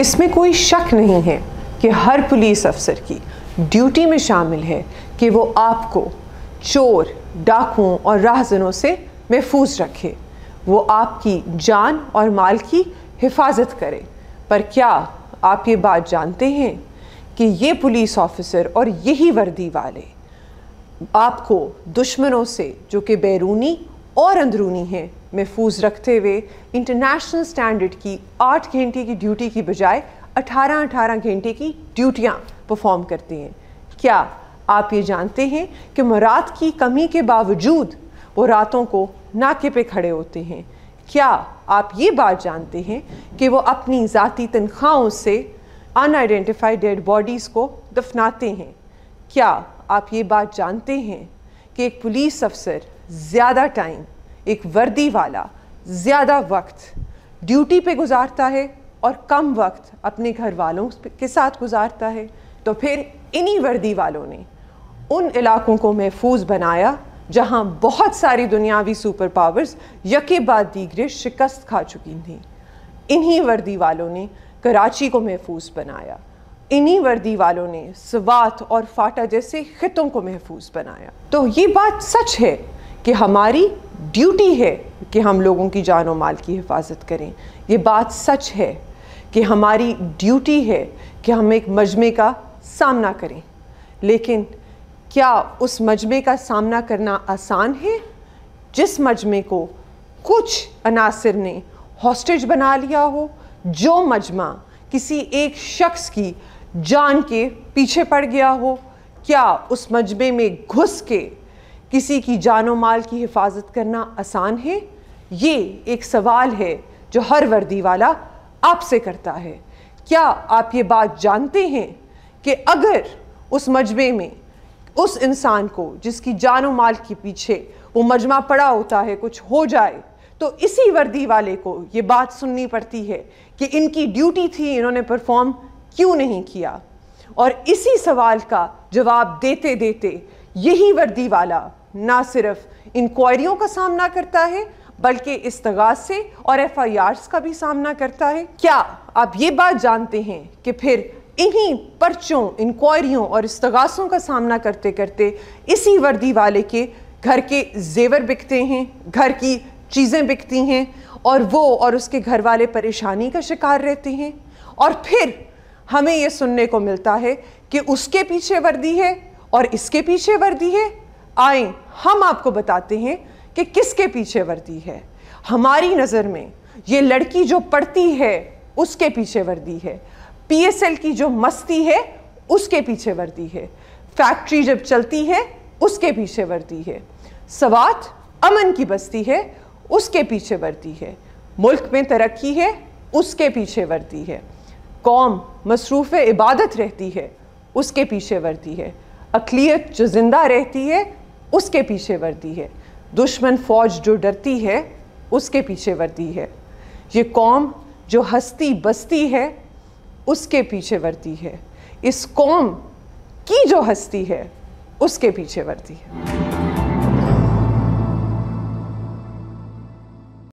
इसमें कोई शक नहीं है कि हर पुलिस अफसर की ड्यूटी में शामिल है कि वो आपको चोर डाकुओं और राहजनों से महफूज रखे वो आपकी जान और माल की हिफाजत करे पर क्या आप ये बात जानते हैं कि ये पुलिस ऑफिसर और यही वर्दी वाले आपको दुश्मनों से जो कि बैरूनी और अंदरूनी हैं महफूज रखते हुए इंटरनेशनल स्टैंडर्ड की आठ घंटे की ड्यूटी की बजाय अठारह अठारह घंटे की ड्यूटियाँ परफॉर्म करते हैं क्या आप ये जानते हैं कि मरात की कमी के बावजूद वो रातों को नाके पे खड़े होते हैं क्या आप ये बात जानते हैं कि वो अपनी ज़ाती तनख्वाहों से अनआइडेंटिफाइड डेड बॉडीज़ को दफनाते हैं क्या आप ये बात जानते हैं कि एक पुलिस अफसर ज़्यादा टाइम एक वर्दी वाला ज़्यादा वक्त ड्यूटी पे गुजारता है और कम वक्त अपने घर वालों के साथ गुजारता है तो फिर इन्हीं वर्दी वालों ने उन इलाकों को महफूज बनाया जहाँ बहुत सारी दुनियावी सुपर पावर्स यके बाद दीगरे शिकस्त खा चुकी थीं इन्हीं वर्दी वालों ने कराची को महफूज बनाया इन्हीं वर्दी वालों ने स्वात और फाटा जैसे ख़ितों को महफूज बनाया तो ये बात सच है कि हमारी ड्यूटी है कि हम लोगों की जान माल की हिफाजत करें ये बात सच है कि हमारी ड्यूटी है कि हम एक मजमे का सामना करें लेकिन क्या उस मजमे का सामना करना आसान है जिस मजमे को कुछ अनासर ने हॉस्टेज बना लिया हो जो मजमा किसी एक शख्स की जान के पीछे पड़ गया हो क्या उस मजमे में घुस के किसी की जान माल की हिफाजत करना आसान है ये एक सवाल है जो हर वर्दी वाला आपसे करता है क्या आप ये बात जानते हैं कि अगर उस मजबे में उस इंसान को जिसकी जान माल के पीछे वो मजमा पड़ा होता है कुछ हो जाए तो इसी वर्दी वाले को ये बात सुननी पड़ती है कि इनकी ड्यूटी थी इन्होंने परफॉर्म क्यों नहीं किया और इसी सवाल का जवाब देते देते यही वर्दी वाला ना सिर्फ इंक्वायरियों का सामना करता है बल्कि इस्तगासे और एफ आई आर्स का भी सामना करता है क्या आप ये बात जानते हैं कि फिर इन्हीं पर्चों इंक्वायरियों और इसतगासों का सामना करते करते इसी वर्दी वाले के घर के जेवर बिकते हैं घर की चीज़ें बिकती हैं और वो और उसके घर वाले परेशानी का शिकार रहते हैं और फिर हमें ये सुनने को मिलता है कि उसके पीछे वर्दी है और इसके पीछे वर्दी है आए हम आपको बताते हैं कि किसके पीछे वर्दी है हमारी नज़र में ये लड़की जो पढ़ती है उसके पीछे वर्दी है पीएसएल की जो मस्ती है उसके पीछे वर्दी है फैक्ट्री जब चलती है उसके पीछे वर्दी है सवात अमन की बस्ती है उसके पीछे वर्दी है मुल्क में तरक्की है उसके पीछे वर्दी है कौम मसरूफ़ इबादत रहती है उसके पीछे वर्दी है अकलीत जो ज़िंदा रहती है उसके पीछे वर्दी है दुश्मन फौज जो डरती है उसके पीछे वर्दी है ये कौम जो हस्ती बस्ती है उसके पीछे वर्दी है इस कौम की जो हस्ती है उसके पीछे वर्दी है